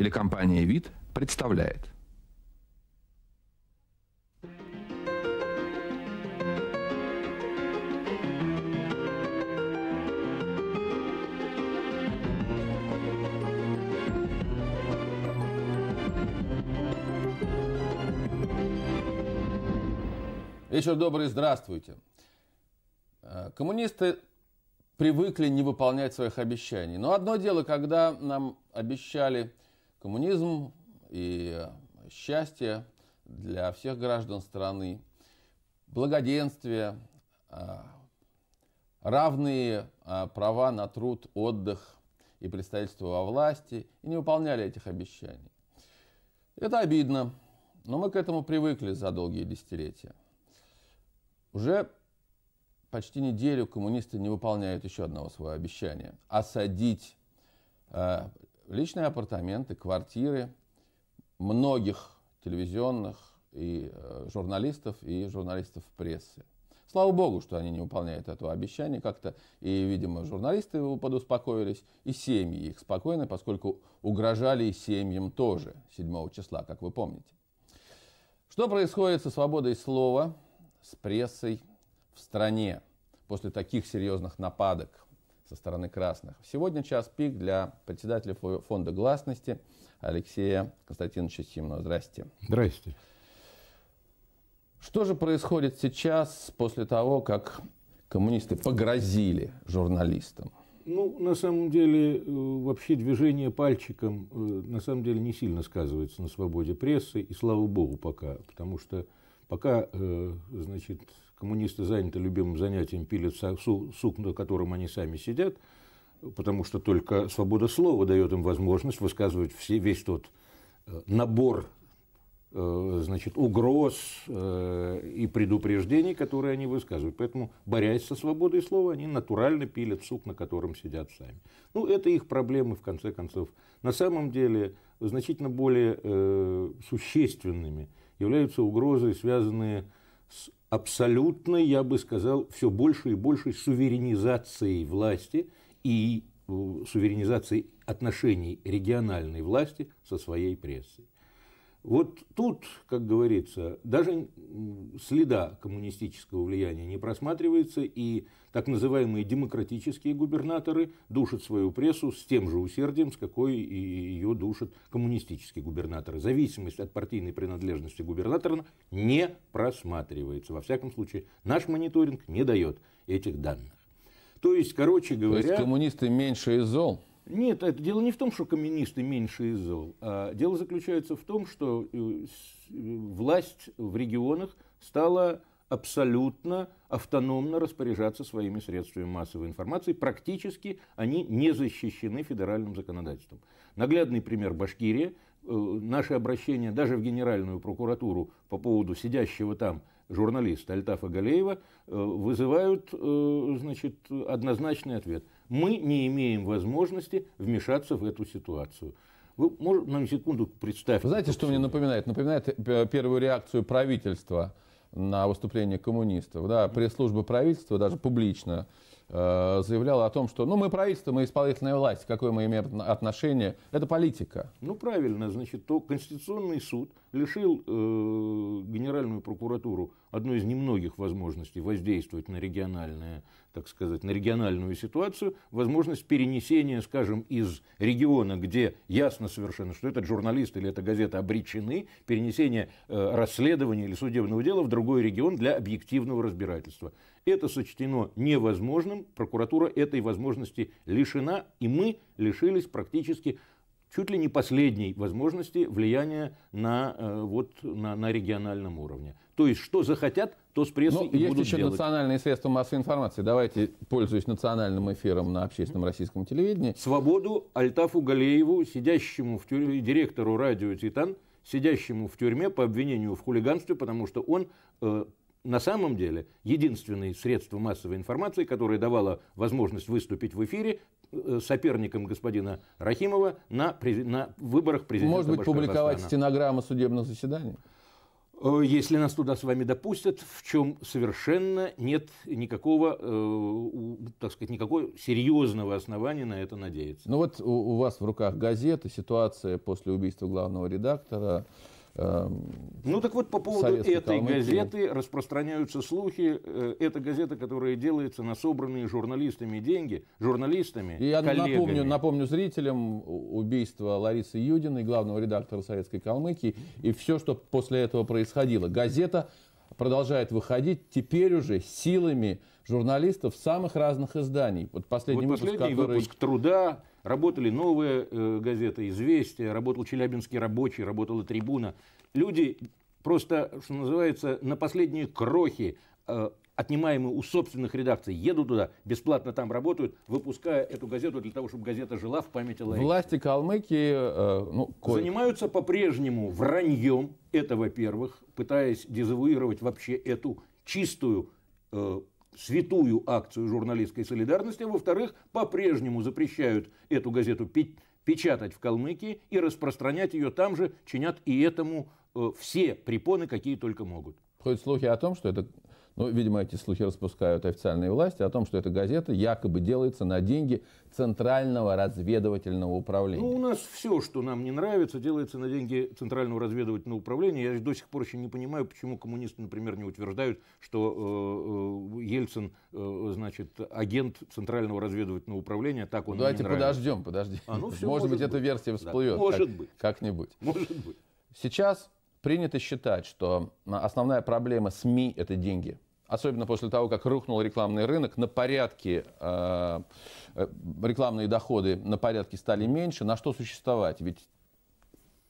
Телекомпания «Вид» представляет. Вечер добрый, здравствуйте. Э, коммунисты привыкли не выполнять своих обещаний. Но одно дело, когда нам обещали коммунизм и э, счастье для всех граждан страны, благоденствие, а, равные а, права на труд, отдых и представительство во власти, и не выполняли этих обещаний. Это обидно, но мы к этому привыкли за долгие десятилетия. Уже почти неделю коммунисты не выполняют еще одного своего обещания – осадить а, личные апартаменты, квартиры многих телевизионных и э, журналистов, и журналистов прессы. Слава богу, что они не выполняют этого обещания как-то. И, видимо, журналисты его подуспокоились, и семьи их спокойны, поскольку угрожали и семьям тоже 7 числа, как вы помните. Что происходит со свободой слова, с прессой в стране после таких серьезных нападок – со стороны красных. Сегодня час пик для председателя фонда гласности Алексея Константиновича Симонова. Здрасте. Здрасте. Что же происходит сейчас после того, как коммунисты погрозили журналистам? Ну, на самом деле, э, вообще движение пальчиком, э, на самом деле, не сильно сказывается на свободе прессы, и слава богу пока, потому что Пока э, значит, коммунисты заняты любимым занятием, пилят сук, на котором они сами сидят, потому что только свобода слова дает им возможность высказывать все, весь тот э, набор э, значит, угроз и предупреждений, которые они высказывают. Поэтому, борясь со свободой слова, они натурально пилят сук, на котором сидят сами. Ну, это их проблемы, в конце концов. На самом деле, значительно более существенными – являются угрозы, связанные с абсолютной, я бы сказал, все больше и больше суверенизацией власти и э, суверенизацией отношений региональной власти со своей прессой. Вот тут, как говорится, даже следа коммунистического влияния не просматривается, и так называемые демократические губернаторы душат свою прессу с тем же усердием, с какой ее душат коммунистические губернаторы. Зависимость от партийной принадлежности губернатора не просматривается. Во всяком случае, наш мониторинг не дает этих данных. То есть, короче говоря... То есть коммунисты меньше и зол? Нет, это дело не в том, что коммунисты меньше из зол, а дело заключается в том, что э, э, власть в регионах стала абсолютно автономно распоряжаться своими средствами массовой информации. Практически они не защищены федеральным законодательством. Наглядный пример Башкирия. Э, Наше обращение даже в Генеральную прокуратуру по поводу сидящего там журналиста Альтафа Галеева вызывают значит, однозначный ответ – мы не имеем возможности вмешаться в эту ситуацию. Вы можете нам секунду представить? Знаете, что мне напоминает? Напоминает э, первую реакцию правительства на выступление коммунистов. Да, пресс-служба правительства даже ну, публично Э, заявляла о том, что ну, мы правительство, мы исполнительная власть, какое мы имеем отношение, это политика. Ну, правильно, значит, то Конституционный суд лишил э, Генеральную прокуратуру одной из немногих возможностей воздействовать на региональное, так сказать, на региональную ситуацию, возможность перенесения, скажем, из региона, где ясно совершенно, что этот журналист или эта газета обречены, перенесения э, расследования или судебного дела в другой регион для объективного разбирательства. Это сочтено невозможным, прокуратура этой возможности лишена, и мы лишились практически чуть ли не последней возможности влияния на, э, вот, на, на региональном уровне. То есть, что захотят, то с прессой ну, и есть будут еще делать. национальные средства массовой информации. Давайте, пользуясь национальным эфиром на общественном российском телевидении. Свободу Альтафу Галееву, сидящему в тюрьме, директору радио «Титан», сидящему в тюрьме по обвинению в хулиганстве, потому что он э, на самом деле единственное средство массовой информации, которое давало возможность выступить в эфире э, соперником господина Рахимова на, на выборах президента Может быть, публиковать стенограммы судебного заседания, э, Если нас туда с вами допустят, в чем совершенно нет никакого, э, так сказать, никакого серьезного основания на это надеяться. Ну вот у вас в руках газеты, ситуация после убийства главного редактора, Эм, ну так вот по поводу этой Калмыкии. газеты распространяются слухи. Э, Это газета, которая делается на собранные журналистами деньги, журналистами. И я коллегами. напомню, напомню зрителям убийство Ларисы Юдиной, главного редактора Советской Калмыкии, и все, что после этого происходило. Газета продолжает выходить теперь уже силами журналистов самых разных изданий. Вот последний, вот последний выпуск, который... выпуск труда Работали новые э, газета «Известия», работал «Челябинский рабочий», работала «Трибуна». Люди просто, что называется, на последние крохи э, отнимаемые у собственных редакций, едут туда, бесплатно там работают, выпуская эту газету для того, чтобы газета жила в памяти лайки. Власти Калмыкии... Э, ну, кое... Занимаются по-прежнему враньем, это во-первых, пытаясь дезавуировать вообще эту чистую э, святую акцию журналистской солидарности, а во-вторых, по-прежнему запрещают эту газету печатать в Калмыкии и распространять ее там же, чинят и этому э, все припоны, какие только могут. Ходят слухи о том, что это ну, видимо, эти слухи распускают официальные власти о том, что эта газета якобы делается на деньги Центрального разведывательного управления. Ну, у нас все, что нам не нравится, делается на деньги Центрального разведывательного управления. Я до сих пор еще не понимаю, почему коммунисты, например, не утверждают, что э, э, Ельцин, э, значит, агент Центрального разведывательного управления, так он Давайте подождем, подождем. А, ну, все может, может быть, быть, эта версия всплывет. Да. Может как, быть. Как-нибудь. Может быть. Сейчас Принято считать, что а, основная проблема СМИ – это деньги. Особенно после того, как рухнул рекламный рынок, на порядке а, э, рекламные доходы на порядке стали меньше. На что существовать? Ведь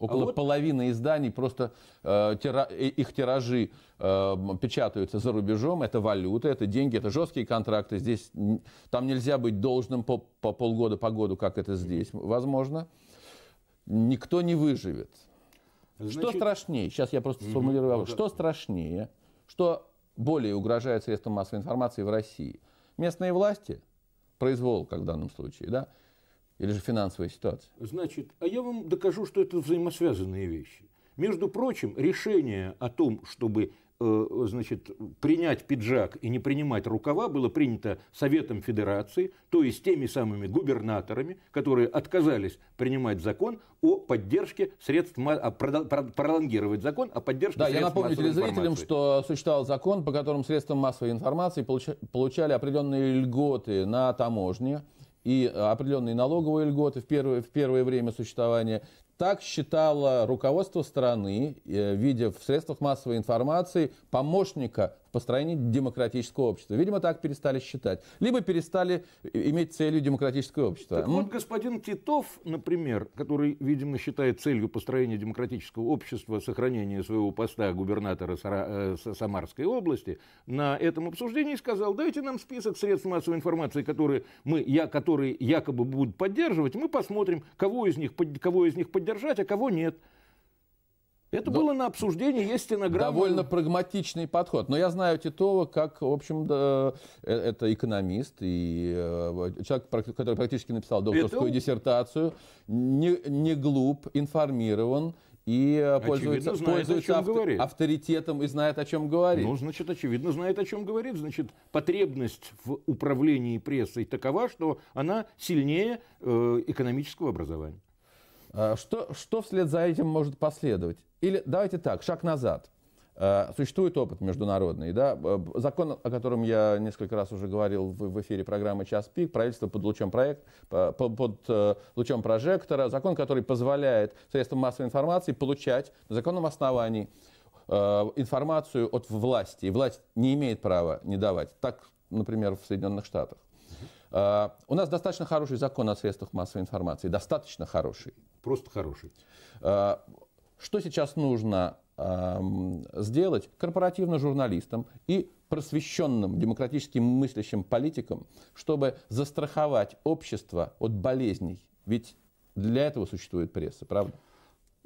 Около а вот... половины изданий просто э, тира... их тиражи э, печатаются за рубежом. Это валюта, это деньги, это жесткие контракты. Здесь там нельзя быть должным по, по полгода, по году, как это здесь, возможно. Никто не выживет. Значит... Что страшнее? Сейчас я просто сформулирую вопрос. Что страшнее? Что более угрожает средствам массовой информации в России? Местные власти, произвол, как в данном случае, да? Или же финансовая ситуация? Значит, а я вам докажу, что это взаимосвязанные вещи. Между прочим, решение о том, чтобы Э, значит, принять пиджак и не принимать рукава было принято Советом Федерации, то есть теми самыми губернаторами, которые отказались принимать закон о поддержке средств, а, пролонгировать закон о поддержке да, средств я напомню телезрителям, информации. что существовал закон, по которому средства массовой информации получали определенные льготы на таможне и э, определенные налоговые льготы в первое, в первое время существования. Так считало руководство страны, э, видя в средствах массовой информации помощника построении демократического общества. Видимо, так перестали считать. Либо перестали иметь целью демократическое общество. Так вот, господин Титов, например, который, видимо, считает целью построения демократического общества сохранение своего поста губернатора э, Самарской области, на этом обсуждении сказал, дайте нам список средств массовой информации, которые, мы, я, которые якобы будут поддерживать, мы посмотрим, кого из них, кого из них поддержать, а кого нет. Это Но ну, было на обсуждении, есть стенограмма. Довольно прагматичный подход. Но я знаю Титова как, в общем, да, э, это экономист и э, человек, который практически написал докторскую это... диссертацию, не, не глуп, информирован и э, очевидно, пользуется, знает, пользуется авто, авторитетом и знает, о чем говорит. Ну, значит, очевидно, знает, о чем говорит. Значит, потребность в управлении прессой такова, что она сильнее э, экономического образования. Э, что, что вслед за этим может последовать? Или давайте так, шаг назад. Э, существует опыт международный. Да? Закон, о котором я несколько раз уже говорил в эфире программы «Час пик», правительство под лучом, проект, под э, лучом прожектора, закон, который позволяет средствам массовой информации получать на законном основании информацию от власти. И власть не имеет права не давать. Так, например, в Соединенных Штатах. У нас достаточно хороший закон о средствах массовой информации, достаточно хороший. Просто хороший. А, что сейчас нужно сделать корпоративно журналистам и просвещенным демократическим мыслящим политикам, чтобы застраховать общество от болезней. Ведь для этого существует пресса, правда?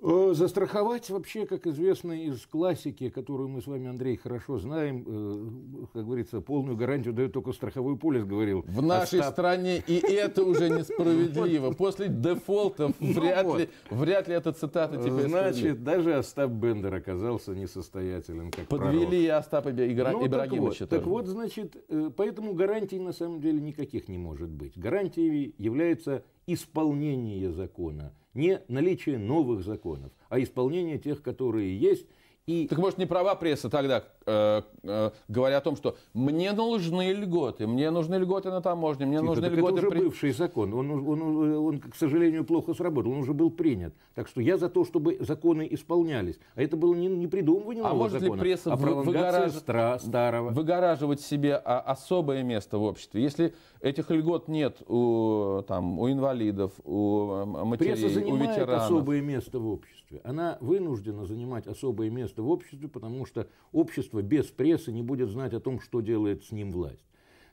Э, застраховать вообще, как известно из классики, которую мы с вами, Андрей, хорошо знаем, э, как говорится, полную гарантию дает только страховой полис, говорил. В нашей Остап. стране и это уже несправедливо. После дефолтов ну вряд ли, вряд ли эта цитата теперь Значит, даже Остап Бендер оказался несостоятелен, как Подвели Остапа Ибрагимовича. Ну, так вот, значит, э, поэтому гарантий на самом деле никаких не может быть. Гарантией является исполнение закона – не наличие новых законов, а исполнение тех, которые есть, и... Так может не права пресса тогда, э, э, говоря о том, что мне нужны льготы, мне нужны льготы на таможне, мне Тихо, нужны льготы... Это уже при... бывший закон, он, он, он, он, к сожалению, плохо сработал, он уже был принят. Так что я за то, чтобы законы исполнялись. А это было не, не придумывание а может закона, ли пресса а выгораж... стра... старого. выгораживать себе а, особое место в обществе? Если этих льгот нет у, там, у инвалидов, у матерей, пресса у ветеранов... Пресса занимает особое место в обществе обществе. Она вынуждена занимать особое место в обществе, потому что общество без прессы не будет знать о том, что делает с ним власть.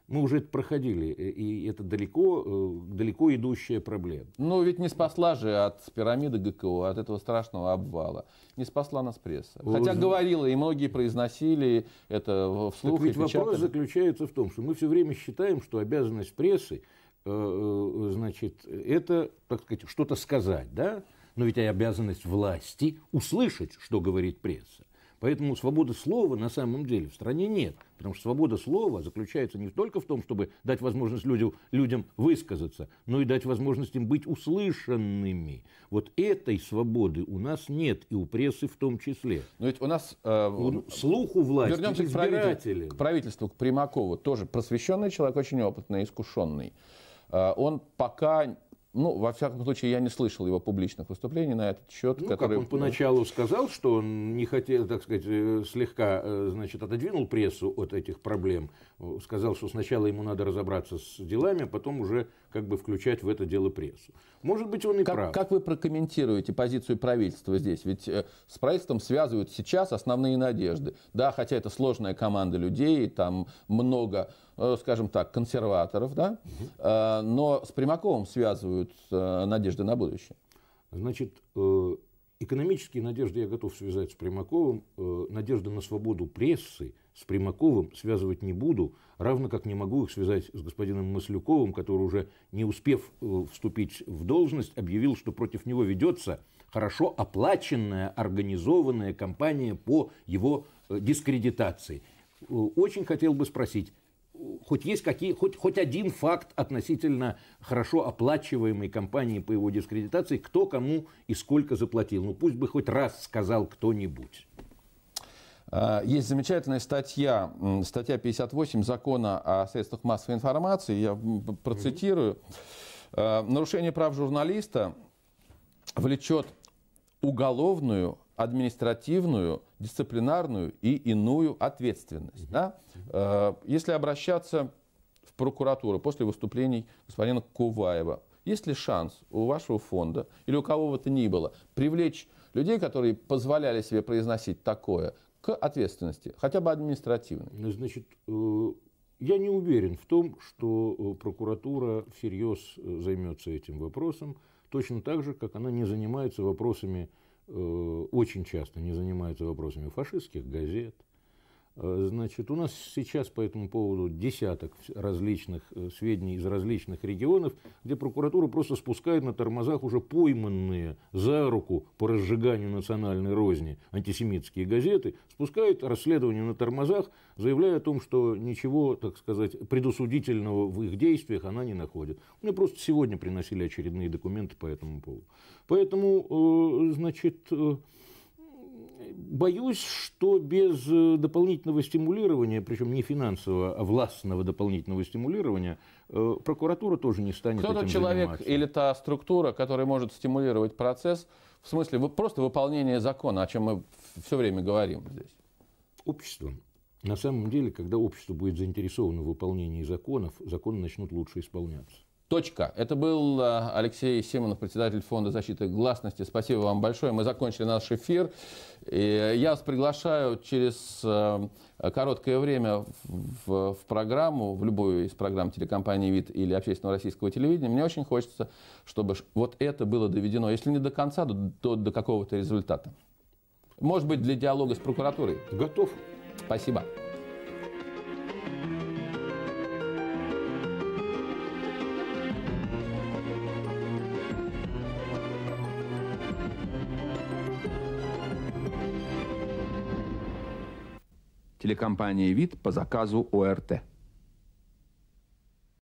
Мы уже это проходили, э, и это далеко, э, далеко идущая проблема. Но ведь не спасла же от пирамиды ГКО, от этого страшного обвала. Не спасла нас пресса. Вы Хотя говорила, и многие произносили это вслух. Так ведь вопрос заключается в том, что мы все время считаем, что обязанность прессы э, значит, это, так сказать, что-то сказать, да? но ведь и обязанность власти услышать, что говорит пресса. Поэтому свободы слова на самом деле в стране нет. Потому что свобода слова заключается не только в том, чтобы дать возможность людям, людям высказаться, но и дать возможность им быть услышанными. Вот этой свободы у нас нет, и у прессы в том числе. Но ведь у нас... Э, у, слуху власти, вернемся к правительству, к правительству, к Примакову. Тоже просвещенный человек, очень опытный, искушенный. Э, он пока ну, во всяком случае, я не слышал его публичных выступлений на этот счет. Ну, который... как он поначалу сказал, что он не хотел, так сказать, э, слегка, э, значит, отодвинул прессу от этих проблем. Э, сказал, что сначала ему надо разобраться с делами, а потом уже как бы включать в это дело прессу. Может быть, он и как, прав. Как вы прокомментируете позицию правительства здесь? Ведь с правительством связывают сейчас основные надежды. Да, хотя это сложная команда людей, там много Э, скажем так, консерваторов, да, угу. но с Примаковым связывают э, надежды на будущее. Значит, экономические надежды я готов связать с Примаковым, надежды на свободу прессы с Примаковым связывать не буду, равно как не могу их связать с господином Маслюковым, который уже не успев вступить в должность, объявил, что против него ведется хорошо оплаченная, организованная кампания по его дискредитации. Очень хотел бы спросить, хоть есть какие, хоть, хоть один факт относительно хорошо оплачиваемой компании по его дискредитации, кто кому и сколько заплатил. Ну пусть бы хоть раз сказал кто-нибудь. А, есть замечательная статья, статья 58 закона о средствах массовой информации, я процитирую. «А, нарушение прав журналиста влечет уголовную административную, дисциплинарную и иную ответственность. Да? Э, если обращаться в прокуратуру после выступлений господина Куваева, есть ли шанс у вашего фонда или у кого бы то ни было привлечь людей, которые позволяли себе произносить такое, к ответственности, хотя бы административной? Ну, значит, э, я не уверен в том, что э, прокуратура всерьез займется этим вопросом, точно так же, как она не занимается вопросами Э, очень часто не занимаются вопросами фашистских газет, Э, значит, у нас сейчас по этому поводу десяток различных э, сведений из различных регионов, где прокуратура просто спускает на тормозах уже пойманные за руку по разжиганию национальной розни антисемитские газеты, спускает расследование на тормозах, заявляя о том, что ничего, так сказать, предусудительного в их действиях она не находит. Мне просто сегодня приносили очередные документы по этому поводу. Поэтому, э, значит, Боюсь, что без э, дополнительного стимулирования, причем не финансового, а властного дополнительного стимулирования, э, прокуратура тоже не станет Кто тот человек заниматься. или та структура, которая может стимулировать процесс, в смысле просто выполнение закона, о чем мы все время говорим здесь? Общество. На самом деле, когда общество будет заинтересовано в выполнении законов, законы начнут лучше исполняться. Точка. Это был э, Алексей Симонов, председатель Фонда защиты гласности. Спасибо вам большое. Мы закончили наш эфир. И я вас приглашаю через э, короткое время в, в программу, в любую из программ телекомпании «Вид» или общественного российского телевидения. Мне очень хочется, чтобы вот это было доведено, если не до конца, то, то до какого-то результата. Может быть, для диалога с прокуратурой. Готов. Спасибо. телекомпания «Вид» по заказу ОРТ.